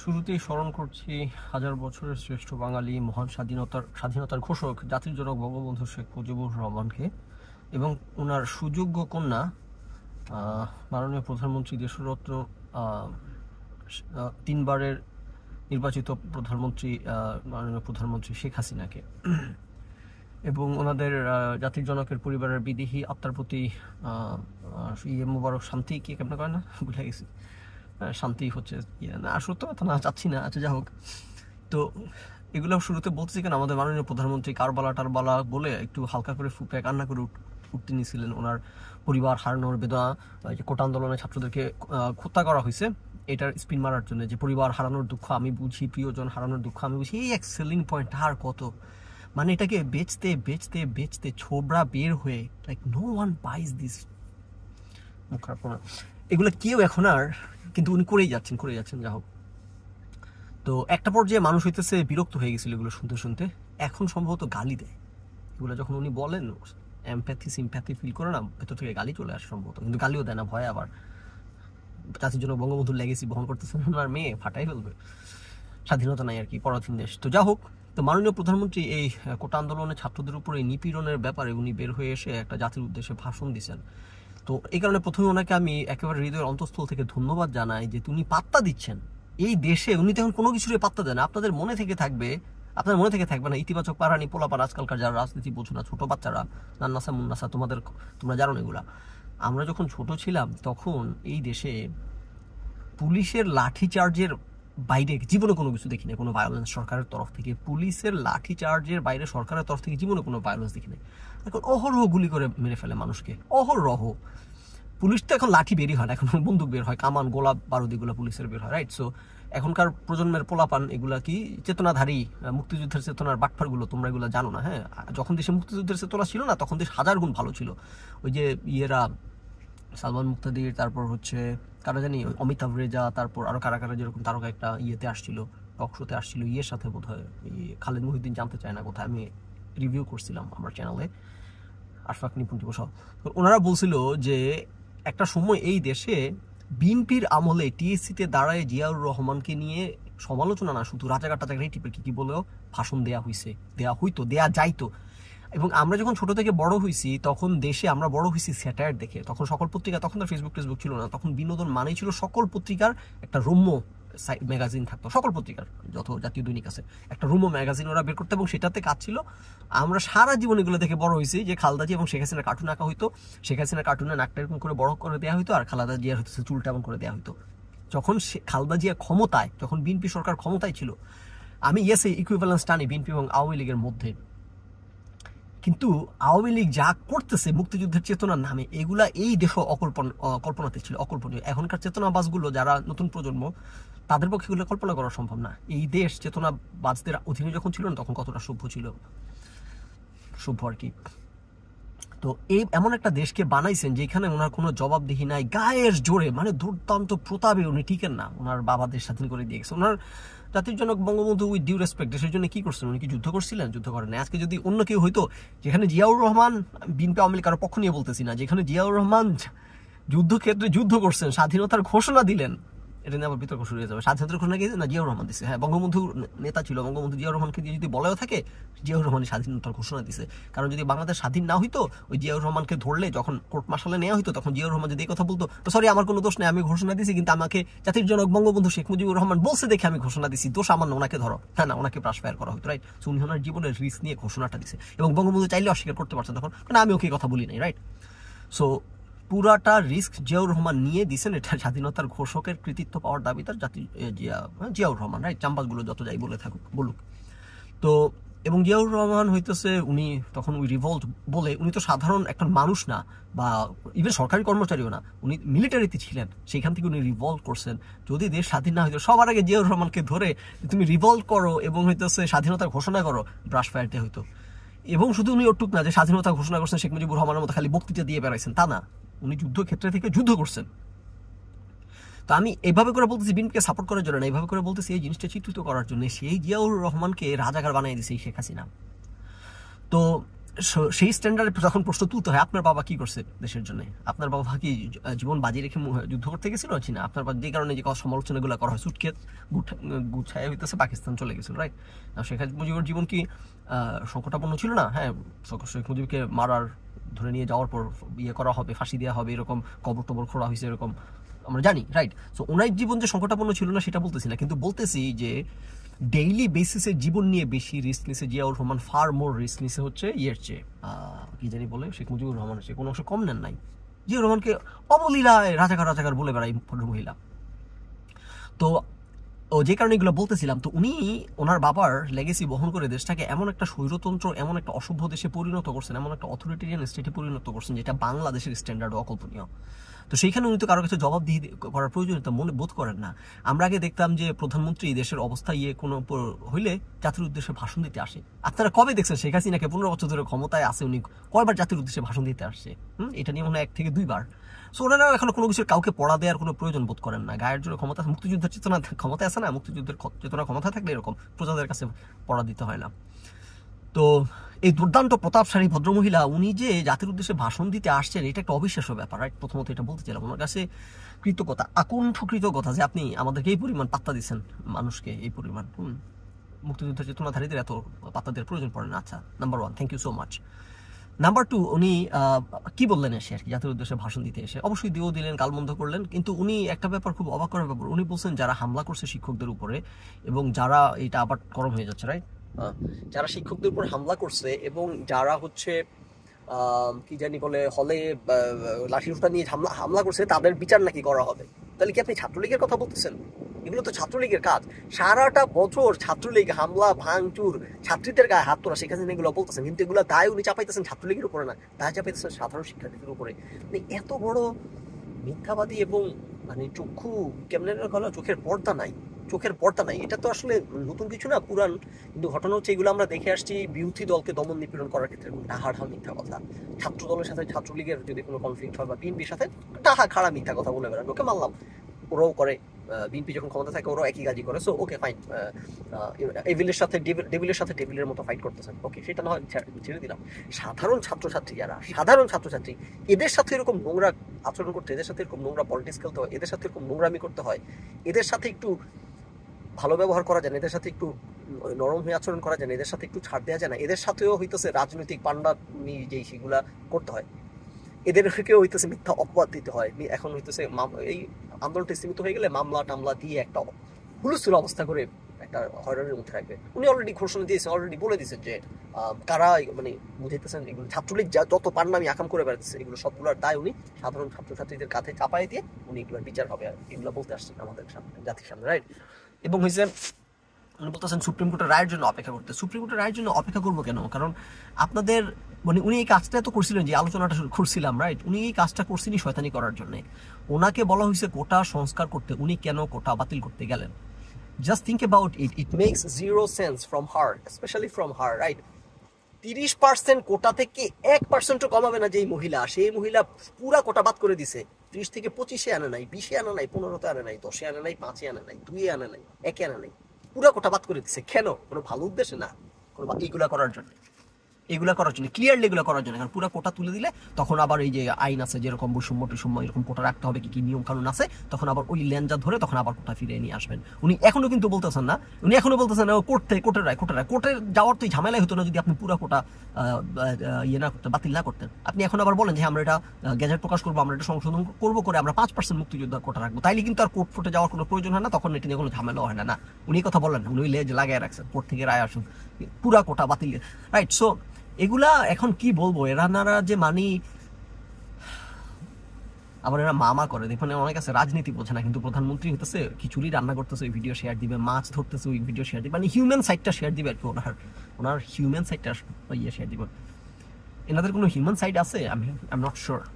শুরুতেই স্মরণ করছি হাজার বছরের শ্রেষ্ঠ বাঙালি মহান স্বাধীনতার স্বাধীনতার ঘোষক জাতির জনক বঙ্গবন্ধু শেখ মুজিবুর রহমানকে এবং ওনার সুযোগ্য কন্যা মাননীয় প্রধানমন্ত্রী দেশরত্ন তিনবারের নির্বাচিত প্রধানমন্ত্রী মাননীয় প্রধানমন্ত্রী শেখ হাসিনাকে এবং ওনাদের জাতির জনকের পরিবারের বিদেহী আত্মার প্রতি ইয়ে মুবারক শান্তি কি কেমন করে না বুঝে গেছি শান্তি হচ্ছে ইয়ে না আসলে তো না চাচ্ছি না আচ্ছা যা হোক তো এগুলো শুরুতে বলতেছি কেন আমাদের মাননীয় প্রধানমন্ত্রী কারবালা টারবালা বলে একটু হালকা করে ফুপে কান্না করে উঠতে নিয়েছিলেন ওনার পরিবার হারানোর বেদনা যে কোটা আন্দোলনে ছাত্রদেরকে হত্যা করা হয়েছে এটার স্পিন মারার জন্য যে পরিবার হারানোর দুঃখ আমি বুঝি প্রিয়জন হারানোর দুঃখ আমি বুঝি এই এক সেলিং পয়েন্ট আর কত মানে এটাকে বেচতে বেচতে বেচতে ছোবরা বের হয়ে like no one buys this মুখ এগুলো কেউ এখন আর কিন্তু উনি করেই যাচ্ছেন করে যাচ্ছেন যা হোক তো একটা পর্যায়ে মানুষ হইতেছে বিরক্ত হয়ে গেছিল এগুলো শুনতে শুনতে এখন সম্ভবত গালি দেয় এগুলো যখন উনি বলেন অ্যাম্প্যাথি সিম্প্যাথি ফিল করে না ভেতর থেকে গালি চলে আসে সম্ভবত কিন্তু গালিও দেয় না ভয় আবার চাষির জন্য বঙ্গবন্ধুর লেগেছি বহন করতেছেন ওনার মেয়ে ফাটাই ফেলবে স্বাধীনতা নাই আর কি পরাধীন দেশ তো যা হোক তো মাননীয় প্রধানমন্ত্রী এই কোটা আন্দোলনে ছাত্রদের উপরে নিপীড়নের ব্যাপারে উনি বের হয়ে এসে একটা জাতির উদ্দেশ্যে ভাষণ দিয়েছেন তো এই কারণে প্রথমে ওনাকে আমি একেবারে হৃদয়ের অন্তঃস্থল থেকে ধন্যবাদ জানাই যে তুমি পাত্তা দিচ্ছেন এই দেশে উনি তখন কোনো কিছুরই পাত্তা দেন আপনাদের মনে থেকে থাকবে আপনার মনে থেকে থাকবে না ইতিবাচক পারানি পোলাপার আজকালকার যারা রাজনীতি বোঝো না ছোটো বাচ্চারা নান্নাসা মুন্নাসা তোমাদের তোমরা জানো এগুলা আমরা যখন ছোট ছিলাম তখন এই দেশে পুলিশের লাঠিচার্জের বাইরে জীবনে কোনো কিছু দেখি না কোনো ভায়োলেন্স সরকারের তরফ থেকে পুলিশের লাঠি চার্জের বাইরে সরকারের তরফ থেকে জীবনে কোনো ভায়োলেন্স দেখি না এখন অহরহ গুলি করে মেরে ফেলে মানুষকে অহরহ পুলিশ তো এখন লাঠি বেরই হয় না এখন বন্দুক বের হয় কামান গোলাপ বারুদ এগুলো পুলিশের বের হয় রাইট সো এখনকার প্রজন্মের পোলাপান এগুলা কি চেতনাধারী মুক্তিযুদ্ধের চেতনার বাটফারগুলো তোমরা এগুলো জানো না হ্যাঁ যখন দেশে মুক্তিযুদ্ধের চেতনা ছিল না তখন দেশ হাজার গুণ ভালো ছিল ওই যে ইয়েরা সালমান মুক্তাদির তারপর হচ্ছে কারা জানি অমিতাভ রেজা তারপর আরও কারা কারা যেরকম তারকা একটা ইয়েতে আসছিল টক শোতে আসছিল ইয়ের সাথে বোধ হয় খালেদ মহিউদ্দিন জানতে চায় না কোথায় আমি রিভিউ করছিলাম আমার চ্যানেলে আশফাক নিপুণ দিবস ওনারা বলছিল যে একটা সময় এই দেশে বিএনপির আমলে টিএসসিতে দাঁড়ায় জিয়াউর রহমানকে নিয়ে সমালোচনা না শুধু রাজাঘাট টাজাঘাট টিপে কী কী বলেও ভাষণ দেয়া হয়েছে দেয়া হইতো দেয়া যাইতো এবং আমরা যখন ছোট থেকে বড় হয়েছি তখন দেশে আমরা বড় হয়েছি স্যাটায়ার দেখে তখন সকল পত্রিকা তখন তো ফেসবুক টেসবুক ছিল না তখন বিনোদন মানেই ছিল সকল পত্রিকার একটা রম্য ম্যাগাজিন থাকতো সকল পত্রিকার যত জাতীয় দৈনিক আছে একটা রুমো ম্যাগাজিন ওরা বের করতো এবং সেটাতে কাজ ছিল আমরা সারা জীবন এগুলো দেখে বড় হয়েছি যে খালদা জি এবং শেখ হাসিনার কার্টুন আঁকা হইতো শেখ হাসিনার কার্টুনে নাকটা এরকম করে বড় করে দেওয়া হইতো আর খালাদা জিয়ার হইতো চুলটা এমন করে দেওয়া হইতো যখন খালদা জিয়া ক্ষমতায় যখন বিএনপি সরকার ক্ষমতায় ছিল আমি ইয়েসে ইকুইভ্যালেন্স টানি বিএনপি এবং আওয়ামী লীগের মধ্যে কিন্তু আওয়ামী লীগ যা করতেছে মুক্তিযুদ্ধের চেতনার নামে এগুলা এই দেশ অকল্পন কল্পনাতে ছিল অকল্পনীয় এখনকার চেতনাবাসগুলো যারা নতুন প্রজন্ম তাদের পক্ষে এগুলো কল্পনা করা সম্ভব না এই দেশ চেতনাবাসদের অধীনে যখন ছিল না তখন কতটা সভ্য ছিল সভ্য আর কি তো এই এমন একটা দেশকে বানাইছেন যেখানে ওনার কোনো জবাবদিহি নাই গায়ের জোরে মানে দুর্দান্ত প্রতাপে উনি টিকেন না ওনার বাবাদের স্বাধীন করে দিয়েছে ওনার জাতির জনক বঙ্গবন্ধু উইথ ডিউ রেসপেক্ট দেশের জন্য কি করছেন উনি কি যুদ্ধ করছিলেন যুদ্ধ করেন আজকে যদি অন্য কেউ হইতো যেখানে জিয়াউর রহমান বিনপে আওয়ামী কারো পক্ষ নিয়ে বলতেছি না যেখানে জিয়াউর রহমান যুদ্ধক্ষেত্রে যুদ্ধ করছেন স্বাধীনতার ঘোষণা দিলেন এটা নিয়ে আবার বিতর্ক শুরু হয়ে যাবে স্বাধীনতা ঘোষণা কি না জিয়াউর রহমান দিছে হ্যাঁ বঙ্গবন্ধু নেতা ছিল বঙ্গবন্ধু জিয়াউর রহমানকে দিয়ে যদি বলাও থাকে জিয়াউর রহমানের স্বাধীনতার ঘোষণা দিছে কারণ যদি বাংলাদেশ স্বাধীন না হইতো ওই জিয়াউর রহমানকে ধরলে যখন কোর্ট মার্শালে নেওয়া হইতো তখন জিয়াউর রহমান যদি এই কথা বলতো সরি আমার কোনো দোষ নেই আমি ঘোষণা দিছি কিন্তু আমাকে জাতির জনক বঙ্গবন্ধু শেখ মুজিবুর রহমান বলছে দেখে আমি ঘোষণা দিছি দোষ আমার ওনাকে ধরো হ্যাঁ না ওনাকে ব্রাশ ফায়ার করা হতো রাইট সো ওনার জীবনের রিস্ক নিয়ে ঘোষণাটা দিছে এবং বঙ্গবন্ধু চাইলে অস্বীকার করতে পারছে তখন কারণ আমি ওকে কথা বলি নাই রাইট সো পুরাটা রিস্ক জিয়াউর রহমান নিয়ে দিছেন এটা স্বাধীনতার ঘোষকের কৃতিত্ব পাওয়ার তার জাতি হ্যাঁ, জিয়াউর রহমান রাইট চাম্পাসগুলো যত যাই বলে থাকুক বলুক তো এবং জিয়াউর রহমান হইতেছে উনি তখন ওই রিভল্ট বলে উনি তো সাধারণ একটা মানুষ না বা ইভেন সরকারি কর্মচারীও না উনি মিলিটারিতে ছিলেন সেইখান থেকে উনি রিভল্ভ করছেন যদি দেশ স্বাধীন না হইতো সবার আগে জিয়াউর রহমানকে ধরে তুমি রিভল্ভ করো এবং হইতেছে স্বাধীনতার ঘোষণা করো ব্রাশ ফায়ারতে হইতো এবং শুধু উনি ওটুক না যে স্বাধীনতা ঘোষণা করছেন শেখ মুজিবুর রহমানের মতো খালি বক্তৃতা দিয়ে বেড়াইছেন তা না উনি যুদ্ধক্ষেত্রে থেকে যুদ্ধ করছেন তো আমি এভাবে করে বলতেছি বিনকে সাপোর্ট করার জন্য না এইভাবে করে বলতেছি এই জিনিসটা চিত্রিত করার জন্য সেই জিয়াউর রহমানকে রাজাগার বানিয়ে দিয়েছে শেখ হাসিনা তো সেই স্ট্যান্ডার্ডে যখন প্রশ্ন তুলতে হয় আপনার বাবা কি করছে দেশের জন্য আপনার বাবা কি জীবন বাজি রেখে যুদ্ধ করতে গেছিল কি না আপনার বাবা যে কারণে যে সমালোচনাগুলো করা হয় সুটকে গুছায় হইতেছে পাকিস্তান চলে গেছিল রাইট শেখ মুজিবুর জীবন কি সংকটাপন্ন ছিল না হ্যাঁ শেখ মুজিবকে মারার ধরে নিয়ে যাওয়ার পর ইয়ে করা হবে ফাঁসি দেওয়া হবে এরকম কবর টবর খোলা হয়েছে এরকম আমরা জানি রাইট সো ওনার জীবন যে সংকটাপন্ন ছিল না সেটা বলতেছি না কিন্তু বলতেছি যে ডেইলি বেসিসে জীবন নিয়ে বেশি রিস্ক নিছে Ziaur Rahman far more risk নিছে হচ্ছে ইয়ের চেয়ে কী জানি বলে শেখ মুজিবুর রহমান হচ্ছে কোনো অংশ কম নেন নাই জিয়াউর রহমানকে অবলীলায় রাজাকার রাজাকার বলে বেড়াই মহিলা তো ও যে কারণে এগুলো বলতেছিলাম তো উনি ওনার বাবার লেগেসি বহন করে দেশটাকে এমন একটা স্বৈরতন্ত্র এমন একটা অসভ্য দেশে পরিণত করছেন এমন একটা অথরিটেরিয়ান স্টেটে পরিণত করছেন যেটা বাংলাদেশের স্ট্যান্ডার্ড অকল্পনীয় তো সেইখানে উনি তো কারো কিছু জবাবদিহি করার প্রয়োজনীয়তা মনে বোধ করেন না আমরা আগে দেখতাম যে প্রধানমন্ত্রী দেশের অবস্থা ইয়ে কোনো হইলে জাতির উদ্দেশ্যে ভাষণ দিতে আসে আপনারা কবে দেখছেন শেখ হাসিনাকে পনেরো বছর ধরে ক্ষমতায় আসে উনি কয়বার জাতির উদ্দেশ্যে ভাষণ দিতে আসছে হুম এটা নিয়ে মনে হয় এক থেকে দুইবার সো ওনারাও এখন কোনো কিছু কাউকে পড়া দেওয়ার কোনো প্রয়োজন বোধ করেন না গায়ের জন্য ক্ষমতা মুক্তিযুদ্ধের চেতনা ক্ষমতা আছে না মুক্তিযুদ্ধের চেতনা ক্ষমতা থাকলে এরকম প্রজাদের কাছে পড়া দিতে হয় না তো এই দুর্দান্ত প্রতাপশালী ভদ্রমহিলা উনি যে জাতির উদ্দেশ্যে ভাষণ দিতে আসছেন এটা একটা অবিশ্বাস্য ব্যাপার রাইট প্রথমত এটা বলতে চাইলাম ওনার কাছে কৃতজ্ঞতা আকুণ্ঠ কৃতজ্ঞতা যে আপনি আমাদেরকে এই পরিমাণ পাত্তা দিচ্ছেন মানুষকে এই পরিমাণ হুম মুক্তিযুদ্ধ চেতনাধারীদের এত পাত্তা দেওয়ার প্রয়োজন পড়ে না আচ্ছা number one thank you so much number two উনি কি বললেন এসে আর কি জাতির উদ্দেশ্যে ভাষণ দিতে এসে অবশ্যই দিয়েও দিলেন কালবন্ধ করলেন কিন্তু উনি একটা ব্যাপার খুব অবাক করার ব্যাপার উনি বলছেন যারা হামলা করছে শিক্ষকদের উপরে এবং যারা এটা আবার গরম হয়ে যাচ্ছে রাইট যারা শিক্ষকদের উপর হামলা করছে এবং যারা হচ্ছে কি জানি বলে হলে লাঠি উঠা নিয়ে হামলা হামলা করছে তাদের বিচার নাকি করা হবে তাহলে কি আপনি ছাত্রলীগের কথা বলতেছেন এগুলো তো ছাত্রলীগের কাজ সারাটা বছর ছাত্রলীগ হামলা ভাঙচুর ছাত্রীদের গায়ে হাত তোলা সেখানে এগুলো বলতেছেন কিন্তু এগুলো দায় উনি চাপাইতেছেন ছাত্রলীগের উপরে না দায় চাপাইতেছেন সাধারণ শিক্ষার্থীদের উপরে মানে এত বড় মিথ্যাবাদী এবং মানে চক্ষু কেমন গলা চোখের পর্দা নাই চোখের পর্দা নাই এটা তো আসলে নতুন কিছু না পুরান কিন্তু ঘটনা হচ্ছে এগুলো আমরা দেখে আসছি বিরোধী দলকে দমন নিপীড়ন করার ক্ষেত্রে হাড় মিথ্যা কথা ছাত্র দলের সাথে ছাত্রলীগের যদি কোনো কনফ্লিক্ট হয় বা বিএনপির সাথে টাহা খাড়া মিথ্যা কথা বলে বেড়ান ওকে মানলাম ওরাও করে বিএনপি যখন ক্ষমতা থাকে ওরাও একই কাজই করে সো ওকে ফাইন এভিলের সাথে ডেভিলের সাথে টেবিলের মতো ফাইট করতেছেন ওকে সেটা না হয় ছেড়ে দিলাম সাধারণ ছাত্রছাত্রী যারা সাধারণ ছাত্রছাত্রী এদের সাথে এরকম নোংরা আচরণ করতে এদের সাথে এরকম নোংরা পলিটিক্স খেলতে হয় এদের সাথে এরকম নোংরামি করতে হয় এদের সাথে একটু ভালো ব্যবহার করা যায় না এদের সাথে একটু নরম হয়ে আচরণ করা যায় না এদের সাথে একটু ছাড় দেওয়া যায় না এদের সাথেও হইতেছে রাজনৈতিক পান্ডা যেই সেগুলা করতে হয় এদেরকেও হইতেছে মিথ্যা অপবাদ দিতে হয় এখন হইতেছে এই আন্দোলনটি সীমিত হয়ে গেলে মামলা টামলা দিয়ে একটা হুলস্থুল অবস্থা করে একটা হয়রানির মধ্যে রাখবে উনি অলরেডি ঘোষণা দিয়েছেন অলরেডি বলে দিয়েছেন যে কারা মানে বুঝাইতেছেন এগুলো ছাত্রলীগ যা যত পান পান্নামি আকাম করে বেড়াতেছে এগুলো সবগুলোর দায় উনি সাধারণ ছাত্রছাত্রীদের কাঁধে চাপাই দিয়ে উনি এগুলোর বিচার হবে আর এগুলো বলতে আসছেন আমাদের সামনে জাতির সামনে রাইট এবং হয়েছে উনি মানে বলতেছেন সুপ্রিম কোর্টের রায়ের জন্য অপেক্ষা করতে সুপ্রিম কোর্টের রায়ের জন্য অপেক্ষা করবো কেন কারণ আপনাদের মানে উনি এই কাজটা তো করছিলেন যে আলোচনাটা করছিলাম রাইট উনি এই কাজটা করছিলেন শয়তানি করার জন্য ওনাকে বলা হয়েছে কোটা সংস্কার করতে উনি কেন কোটা বাতিল করতে গেলেন just think about it it makes zero sense from her specially from her right তিরিশ পার্সেন্ট কোটা থেকে এক পার্সেন্টও কমাবে না যে মহিলা সেই মহিলা পুরা কোটা বাদ করে দিছে ত্রিশ থেকে পঁচিশে আনে নাই বিশে আনে নাই পনেরোতে আনে নাই দশে আনে নাই পাঁচে আনে নাই দুই আনে নাই একে আনে নাই পুরা কোটা বাদ করে দিচ্ছে কেন কোনো ভালো উদ্দেশ্যে না কোনো এইগুলা করার জন্য এগুলো করার জন্য ক্লিয়ারলি এগুলো করার জন্য কারণ পুরো কোটা তুলে দিলে তখন আবার এই যে আইন আছে যেরকম বৈষম্য টুসম্য এরকম কোটা রাখতে হবে কি কি নিয়ম কানুন আছে তখন আবার ওই ল্যাঞ্জা ধরে তখন আবার কোটা ফিরে নিয়ে আসবেন উনি এখনো কিন্তু বলতেছেন না উনি এখনো বলতেছেন না কোর্ট থেকে কোর্টের রায় কোর্টের রায় কোর্টে যাওয়ার তো ঝামেলাই হতো না যদি আপনি পুরো কোটা ইয়ে না করতেন বাতিল না করতেন আপনি এখন আবার বলেন যে হ্যাঁ, আমরা এটা গ্যাজেট প্রকাশ করবো আমরা এটা সংশোধন করবো করে আমরা পাঁচ পার্সেন্ট মুক্তিযোদ্ধা কোটা রাখবো তাইলে কিন্তু আর কোর্ট ফোটে যাওয়ার কোনো প্রয়োজন হয় না তখন এটা নিয়ে কোনো ঝামেলা হয় না না উনি কথা বলেন উনি লেজ লাগিয়ে রাখছেন কোর্ট থেকে রায় আসুন পুরা কোটা বাতিল রাইট সো এগুলা এখন কি বলবো এরানারা যে মানি আবার এরা মামা করে দেখবেন অনেক আছে রাজনীতি বোঝে না কিন্তু প্রধানমন্ত্রী হতেছে খিচুড়ি রান্না করতেছে ওই ভিডিও শেয়ার দিবে মাছ ধরতেছে ওই ভিডিও শেয়ার দিবে মানে হিউম্যান সাইডটা শেয়ার দিবে আর কি ওনার ওনার হিউম্যান সাইডটা ইয়ে শেয়ার দিবে এনাদের কোনো হিউম্যান সাইড আছে আমি আই এম নট শিওর